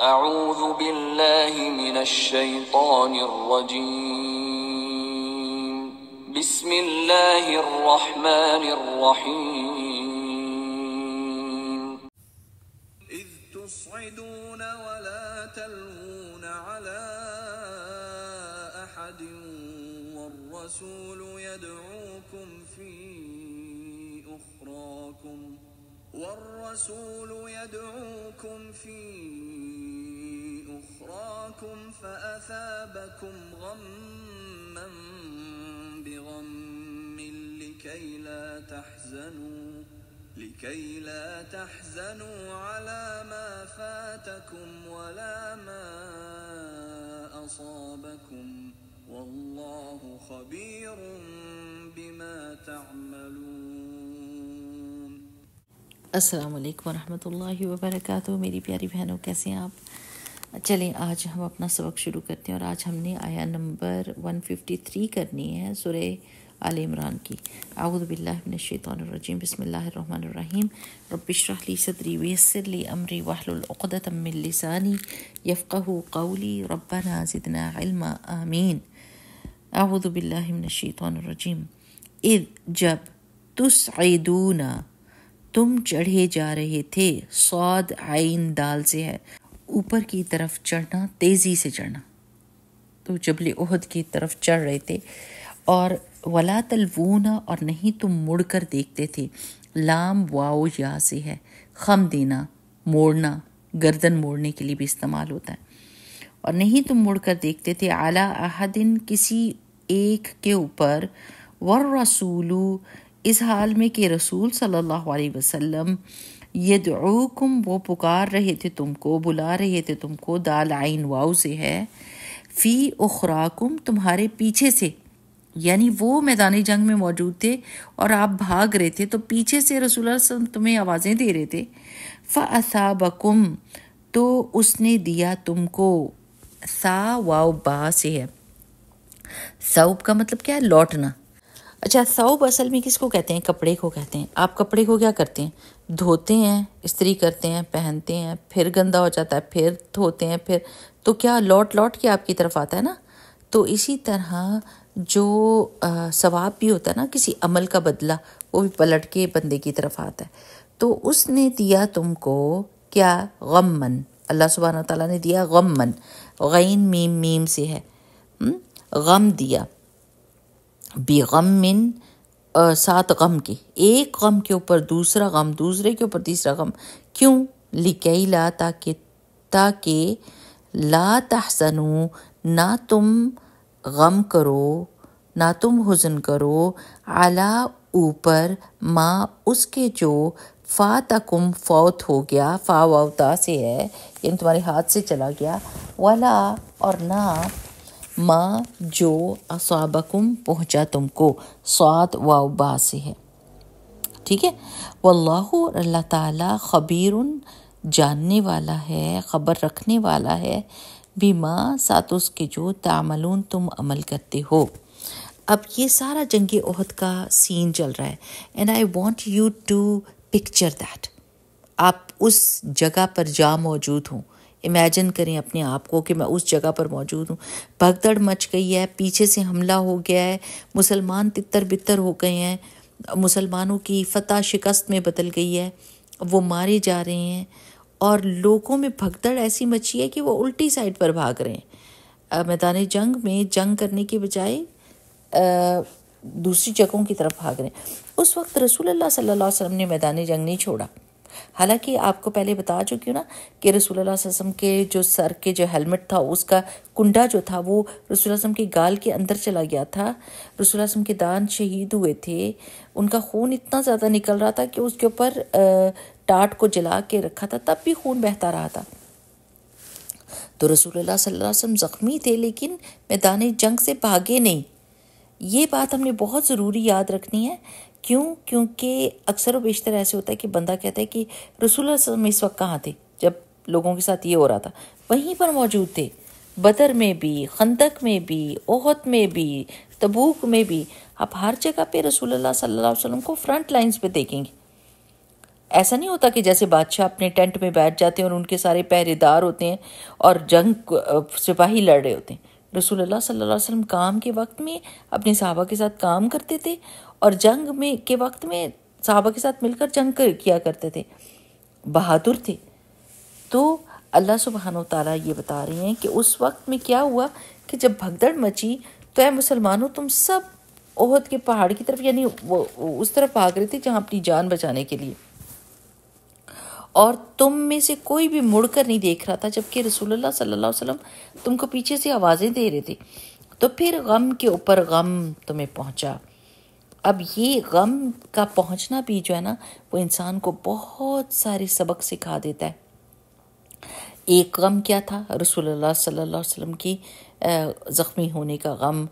أعوذ بالله من الشيطان الرجيم بسم الله الرحمن الرحيم إذ تصعدون ولا تلوون على أحد والرسول يدعوكم في أخراكم والرسول يدعوكم في غَرَّكُمْ فَأَثَابَكُمْ غَمًّا بِغَمٍّ لِكَيْ لَا تَحْزَنُوا لكي لا تحزنوا على ما فاتكم ولا ما أصابكم والله خبير بما تعملون السلام عليكم ورحمة الله وبركاته ميري بياري بہنوں کیسے آپ चलें आज हम अपना सबक शुरू करते हैं और आज हमने आया नंबर 153 करनी है सुरह आल इमरान की आउदबिल्लाशैतरजीम बसमीम रबिशरली सदरी वसरली अमरी वाहलतमिलसानी यफ़क़ कौली रब नाजिदना आमीन आउदबिल्लाशैतरजीम इद जब तुसैदूना तुम चढ़े जा रहे थे सौद आइन दाल से है ऊपर की तरफ चढ़ना तेज़ी से चढ़ना तो जबले उहद की तरफ चढ़ रहे थे और वला तलवूना और नहीं तुम तो मुड़ कर देखते थे लाम वाओ या से है खम देना मोड़ना गर्दन मोड़ने के लिए भी इस्तेमाल होता है और नहीं तुम तो मुड़ कर देखते थे आला अहदिन किसी एक के ऊपर वर रसूलू इस हाल में कि रसूल सल्लल्लाहु अलैहि वसल्लम यदूकुम वो पुकार रहे थे तुमको बुला रहे थे तुमको दाल आइन वाओ से है फ़ी उखराकुम तुम्हारे पीछे से यानी वो मैदानी जंग में मौजूद थे और आप भाग रहे थे तो पीछे से रसूल तुम्हें आवाज़ें दे रहे थे फ़ासाबकुम तो उसने दिया तुमको सा वाओ बा से है सऊब का मतलब क्या है लौटना अच्छा सऊब असल में किसको कहते हैं कपड़े को कहते हैं आप कपड़े को क्या करते हैं धोते हैं इस्त्री करते हैं पहनते हैं फिर गंदा हो जाता है फिर धोते हैं फिर तो क्या लौट लौट के आपकी तरफ आता है ना तो इसी तरह जो सवाब भी होता है ना किसी अमल का बदला वो भी पलट के बंदे की तरफ आता है तो उसने दिया तुमको क्या गम मन अल्लाह सुबहाना तला ने दिया मन गैन मीम मीम से है हम्म? गम दिया बेगम मिन सात गम के एक गम के ऊपर दूसरा गम दूसरे के ऊपर तीसरा गम क्यों लिकई ला ताकि ताकि ला तहसनू ना तुम गम करो ना तुम हुजन करो आला ऊपर माँ उसके जो फ़ा तकुम फौत हो गया फ़ा वाउता से है यानी तुम्हारे हाथ से चला गया वाला और ना माँ जो असाबकुम पहुँचा तुमको स्वाद वाउबा से है ठीक है वल्लाहु अल्लाह ताला खबीर जानने वाला है ख़बर रखने वाला है बीमा साथ उसके जो तामलून तुम अमल करते हो अब ये सारा जंग अहद का सीन चल रहा है and I want you to picture that आप उस जगह पर जा मौजूद हों इमेजिन करें अपने आप को कि मैं उस जगह पर मौजूद हूँ भगदड़ मच गई है पीछे से हमला हो गया है मुसलमान तितर बितर हो गए हैं मुसलमानों की फतह शिकस्त में बदल गई है वो मारे जा रहे हैं और लोगों में भगदड़ ऐसी मची है कि वो उल्टी साइड पर भाग रहे हैं मैदान जंग में जंग करने के बजाय दूसरी जगहों की तरफ भाग रहे हैं उस वक्त रसूल अल्लाह सल्लल्लाहु अलैहि वसल्लम ने मैदान जंग नहीं छोड़ा हालांकि आपको पहले बता चुकी हूँ ना कि रसूल वसम के जो सर के जो हेलमेट था उसका कुंडा जो था वो रसूल वसम की गाल के अंदर चला गया था रसूल वसम के दान शहीद हुए थे उनका खून इतना ज़्यादा निकल रहा था कि उसके ऊपर टाट को जला के रखा था तब भी खून बहता रहा था तो रसूल सल्लल्लाहु ज़ख्मी थे लेकिन मैदान जंग से भागे नहीं ये बात हमने बहुत ज़रूरी याद रखनी है क्यों क्योंकि अक्सर व बेशतर ऐसे होता है कि बंदा कहता है कि रसूल इस वक्त कहाँ थे जब लोगों के साथ ये हो रहा था वहीं पर मौजूद थे बदर में भी खंदक में भी ओहत में भी तबूक में भी आप हर जगह पे रसूल सल्लल्लाहु अलैहि वसल्लम को फ्रंट लाइंस पे देखेंगे ऐसा नहीं होता कि जैसे बादशाह अपने टेंट में बैठ जाते हैं और उनके सारे पहरेदार होते हैं और जंग सिपाही लड़ रहे होते हैं रसूल सल्लल्लाहु अलैहि वसल्लम काम के वक्त में अपने साहबा के साथ काम करते थे और जंग में के वक्त में साहबा के साथ मिलकर जंग कर, किया करते थे बहादुर थे तो अल्लाह सुबहान तारा ये बता रहे हैं कि उस वक्त में क्या हुआ कि जब भगदड़ मची तो ऐ मुसलमानों तुम सब ओहद के पहाड़ की तरफ यानी वो उस तरफ भाग रहे थे जहाँ अपनी जान बचाने के लिए और तुम में से कोई भी मुड़ कर नहीं देख रहा था जबकि रसूलुल्लाह सल्लल्लाहु अलैहि वसल्लम तुमको पीछे से आवाज़ें दे रहे थे तो फिर गम के ऊपर गम तुम्हें पहुँचा अब ये गम का पहुंचना भी जो है ना वो इंसान को बहुत सारे सबक सिखा देता है एक गम क्या था रसोल्ला सल्ला वसम की ज़ख्मी होने का गम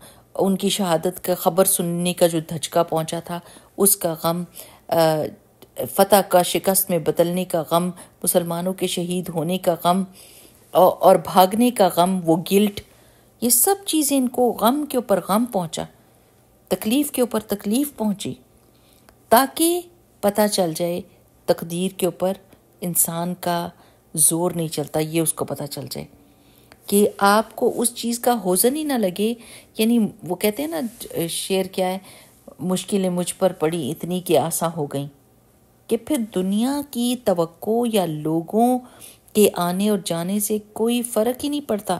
उनकी शहादत का ख़बर सुनने का जो धचका पहुंचा था उसका गम फ़तह का शिकस्त में बदलने का गम मुसलमानों के शहीद होने का गम और भागने का गम वो गिल्ट ये सब चीज़ें इनको गम के ऊपर गम पहुंचा तकलीफ़ के ऊपर तकलीफ़ पहुंची ताकि पता चल जाए तकदीर के ऊपर इंसान का ज़ोर नहीं चलता ये उसको पता चल जाए कि आपको उस चीज़ का होजन ही ना लगे यानी वो कहते हैं ना शेर क्या है मुश्किलें मुझ पर पड़ी इतनी कि आसा हो गई कि फिर दुनिया की तो या लोगों के आने और जाने से कोई फ़र्क ही नहीं पड़ता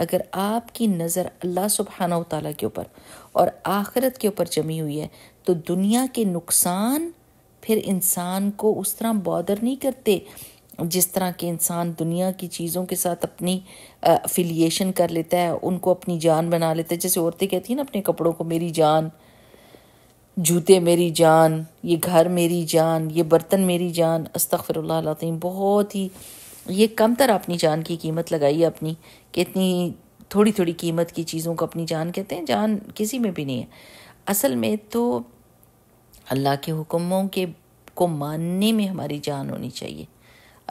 अगर आपकी नज़र अल्लाह सुबहाना तला के ऊपर और आखिरत के ऊपर जमी हुई है तो दुनिया के नुकसान फिर इंसान को उस तरह बॉदर नहीं करते जिस तरह के इंसान दुनिया की चीज़ों के साथ अपनी अफिलिएशन कर लेता है उनको अपनी जान बना लेता है जैसे औरतें कहती हैं ना अपने कपड़ों को मेरी जान जूते मेरी जान ये घर मेरी जान ये बर्तन मेरी जान अस्तफ़िर बहुत ही ये कम तर अपनी जान की कीमत लगाई अपनी कि इतनी थोड़ी थोड़ी कीमत की चीज़ों को अपनी जान कहते हैं जान किसी में भी नहीं है असल में तो अल्लाह के हुक्मों के को मानने में हमारी जान होनी चाहिए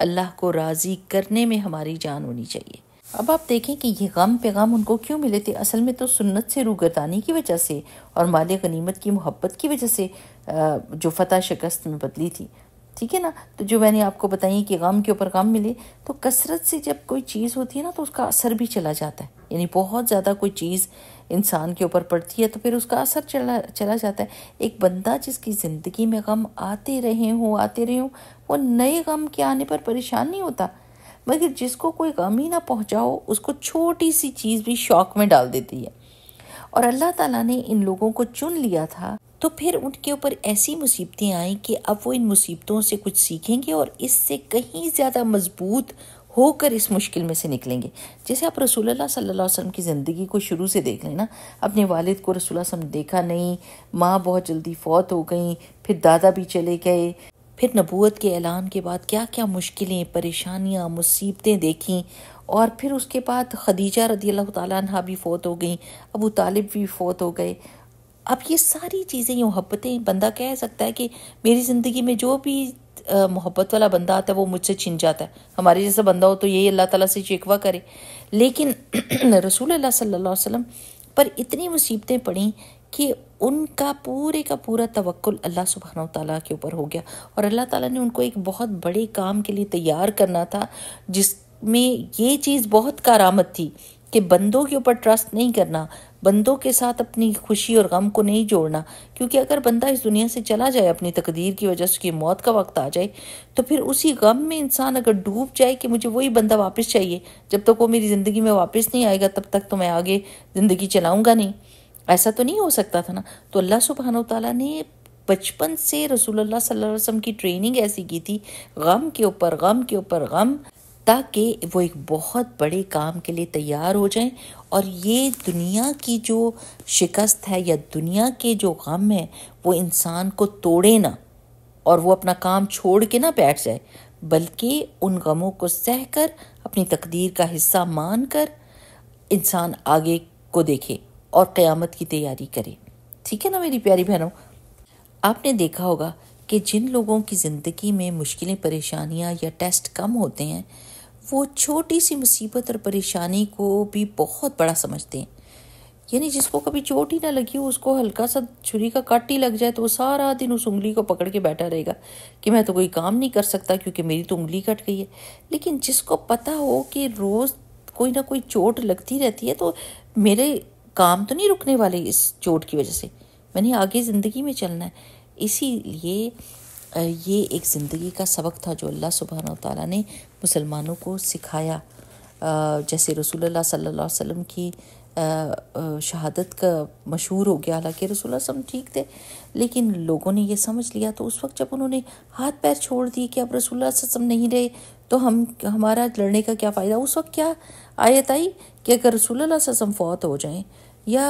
अल्लाह को राज़ी करने में हमारी जान होनी चाहिए अब आप देखें कि ये गम पैगाम उनको क्यों मिले थे असल में तो सुन्नत से रूगरदानी की वजह से और माल गनीमत की मोहब्बत की वजह से जो फतह शिकस्त में बदली थी ठीक है ना तो जो मैंने आपको बताई कि गम के ऊपर गम मिले तो कसरत से जब कोई चीज़ होती है ना तो उसका असर भी चला जाता है यानी बहुत ज़्यादा कोई चीज़ इंसान के ऊपर पड़ती है तो फिर उसका असर चला चला जाता है एक बंदा जिसकी ज़िंदगी में गम आते रहे हों आते रहे हों वो नए गम के आने पर परेशान नहीं होता मगर जिसको कोई गम ही ना पहुँचाओ उसको छोटी सी चीज़ भी शौक में डाल देती है और अल्लाह ताला ने इन लोगों को चुन लिया था तो फिर उनके ऊपर ऐसी मुसीबतें आई कि अब वो इन मुसीबतों से कुछ सीखेंगे और इससे कहीं ज़्यादा मजबूत होकर इस मुश्किल में से निकलेंगे जैसे आप रसूल सल्ला अलैहि की ज़िंदगी को शुरू से देख लें ना अपने वालिद को रसूल वसम देखा नहीं माँ बहुत जल्दी फौत हो गई फिर दादा भी चले गए फिर नबूत के ऐलान के बाद क्या क्या मुश्किलें परेशानियाँ मुसीबतें देखीं और फिर उसके बाद खदीजा रदी अल्लाह तह भी फौत हो गई अबू तालिब भी फौत हो गए अब ये सारी चीज़ें मोहब्बतें बंदा कह सकता है कि मेरी ज़िंदगी में जो भी मोहब्बत वाला बंदा आता है वो मुझसे छिन जाता है हमारे जैसा बंदा हो तो यही अल्लाह ताला से शिकवा करे लेकिन रसूल अल्लाह सल्लल्लाहु अलैहि वसल्लम पर इतनी मुसीबतें पड़ी कि उनका पूरे का पूरा तवक्ल अल्लाह सुबहाना तला के ऊपर हो गया और अल्लाह ताला ने उनको एक बहुत बड़े काम के लिए तैयार करना था जिसमें ये चीज़ बहुत कारामद थी कि बंदों के ऊपर ट्रस्ट नहीं करना बंदों के साथ अपनी खुशी और गम को नहीं जोड़ना क्योंकि अगर बंदा इस दुनिया से चला जाए अपनी तकदीर की वजह से उसकी मौत का वक्त आ जाए तो फिर उसी गम में इंसान अगर डूब जाए कि मुझे वही बंदा वापस चाहिए जब तक वो मेरी ज़िंदगी में वापस नहीं आएगा तब तक तो मैं आगे ज़िंदगी चलाऊँगा नहीं ऐसा तो नहीं हो सकता था ना तो अल्लाह सुबहान तला ने बचपन से रसूल सल्लल्लाहु अलैहि वसल्लम की ट्रेनिंग ऐसी की थी गम के ऊपर गम के ऊपर गम ताकि वो एक बहुत बड़े काम के लिए तैयार हो जाएं और ये दुनिया की जो शिकस्त है या दुनिया के जो गम है वो इंसान को तोड़े ना और वो अपना काम छोड़ के ना बैठ जाए बल्कि उन गमों को सह कर अपनी तकदीर का हिस्सा मान कर इंसान आगे को देखे और क़यामत की तैयारी करे ठीक है ना मेरी प्यारी बहनों आपने देखा होगा कि जिन लोगों की ज़िंदगी में मुश्किलें परेशानियाँ या टेस्ट कम होते हैं वो छोटी सी मुसीबत और परेशानी को भी बहुत बड़ा समझते हैं यानी जिसको कभी चोट ही ना लगी हो उसको हल्का सा छुरी का काट ही लग जाए तो वो सारा दिन उस उंगली को पकड़ के बैठा रहेगा कि मैं तो कोई काम नहीं कर सकता क्योंकि मेरी तो उंगली कट गई है लेकिन जिसको पता हो कि रोज़ कोई ना कोई चोट लगती रहती है तो मेरे काम तो नहीं रुकने वाले इस चोट की वजह से मैंने आगे ज़िंदगी में चलना है इसीलिए ये एक ज़िंदगी का सबक था जो अल्लाह सुबहान तौ ने मुसलमानों को सिखाया जैसे रसूल सल्ला वसम की शहादत का मशहूर हो गया हालांकि रसूल वसम ठीक थे लेकिन लोगों ने यह समझ लिया तो उस वक्त जब उन्होंने हाथ पैर छोड़ दिए कि अब रसूल वसम नहीं रहे तो हम हमारा लड़ने का क्या फ़ायदा उस वक्त क्या आयत आई कि अगर रसूल वसम फौत हो जाएं या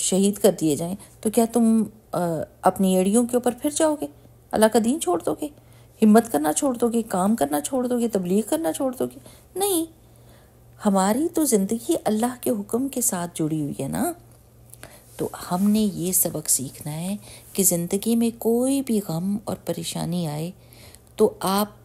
शहीद कर दिए जाएं तो क्या तुम अपनी एड़ियों के ऊपर फिर जाओगे अल्लाह का दीन छोड़ दोगे हिम्मत करना छोड़ दोगे काम करना छोड़ दोगे तबलीग करना छोड़ दोगे नहीं हमारी तो ज़िंदगी अल्लाह के हुक्म के साथ जुड़ी हुई है ना तो हमने ये सबक सीखना है कि ज़िंदगी में कोई भी गम और परेशानी आए तो आप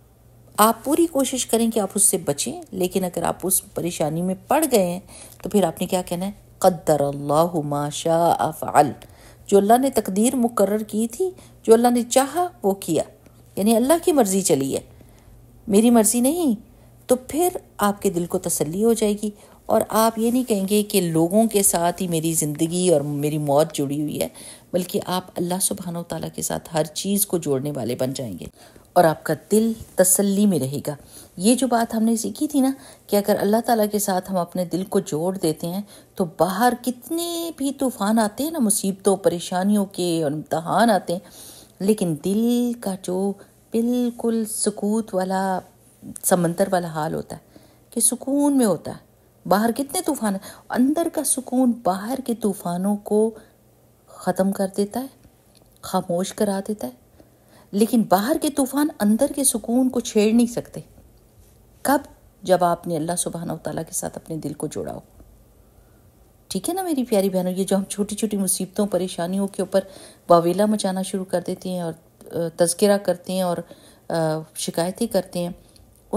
आप पूरी कोशिश करें कि आप उससे बचें लेकिन अगर आप उस परेशानी में पड़ गए हैं तो फिर आपने क्या कहना है क़दर अल्लाह माशा फ़ाल जो अल्लाह ने तकदीर मुकर की थी जो अल्लाह ने चाहा वो किया यानी अल्लाह की मर्ज़ी चली है मेरी मर्ज़ी नहीं तो फिर आपके दिल को तसल्ली हो जाएगी और आप ये नहीं कहेंगे कि लोगों के साथ ही मेरी ज़िंदगी और मेरी मौत जुड़ी हुई है बल्कि आप अल्लाह सुबहान तला के साथ हर चीज़ को जोड़ने वाले बन जाएंगे और आपका दिल तसल्ली में रहेगा ये जो बात हमने सीखी थी ना कि अगर अल्लाह ताला के साथ हम अपने दिल को जोड़ देते हैं तो बाहर कितने भी तूफ़ान आते हैं ना मुसीबतों परेशानियों के और इम्तहान आते हैं लेकिन दिल का जो बिल्कुल सुकूत वाला समंदर वाला हाल होता है कि सुकून में होता है बाहर कितने तूफान अंदर का सुकून बाहर के तूफानों को ख़त्म कर देता है खामोश करा देता है लेकिन बाहर के तूफ़ान अंदर के सुकून को छेड़ नहीं सकते कब जब आपने अल्लाह सुबहाना तला के साथ अपने दिल को जोड़ा हो ठीक है ना मेरी प्यारी बहनों ये जो हम छोटी छोटी मुसीबतों परेशानियों के ऊपर बावेला मचाना शुरू कर देते हैं और तस्करा करते हैं और शिकायतें करते हैं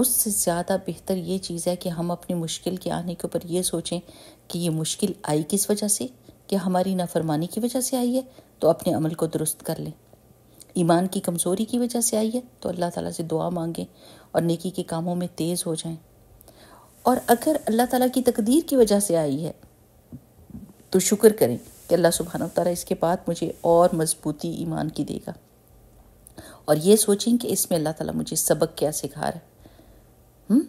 उससे ज़्यादा बेहतर ये चीज़ है कि हम अपनी मुश्किल के आने के ऊपर ये सोचें कि ये मुश्किल आई किस वजह से कि हमारी नाफरमानी की वजह से आई है तो अपने अमल को दुरुस्त कर लें ईमान की कमज़ोरी की वजह से आई है तो अल्लाह ताला से दुआ मांगें और नेकी के कामों में तेज़ हो जाएं और अगर अल्लाह ताला की तकदीर की वजह से आई है तो शुक्र करें कि अल्लाह सुबहान तारा इसके बाद मुझे और मजबूती ईमान की देगा और ये सोचें कि इसमें अल्लाह ताला मुझे सबक क्या सिखा रहा है हुँ? हम्म?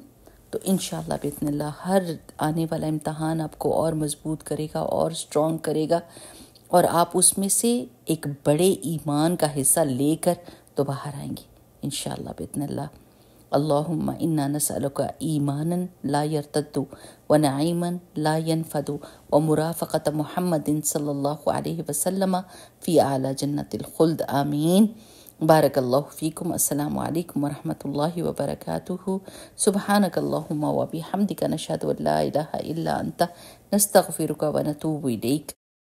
तो इन बेतनल्ला हर आने वाला इम्तहान आपको और मजबूत करेगा और स्ट्रॉन्ग करेगा और आप उसमें से एक बड़े ईमान का हिस्सा लेकर तो बाहर आएंगे इन बेतनल्ला اللهم انا نسالك ايمانا لا يرتد ونعيما لا ينفد ومرافقه محمد صلى الله عليه وسلم في اعلى جنه الخلد امين بارك الله فيكم السلام عليكم ورحمة الله وبركاته سبحانك اللهم وبحمدك نشهد أن لا إله إلا أنت نستغفرك ونتوب إليك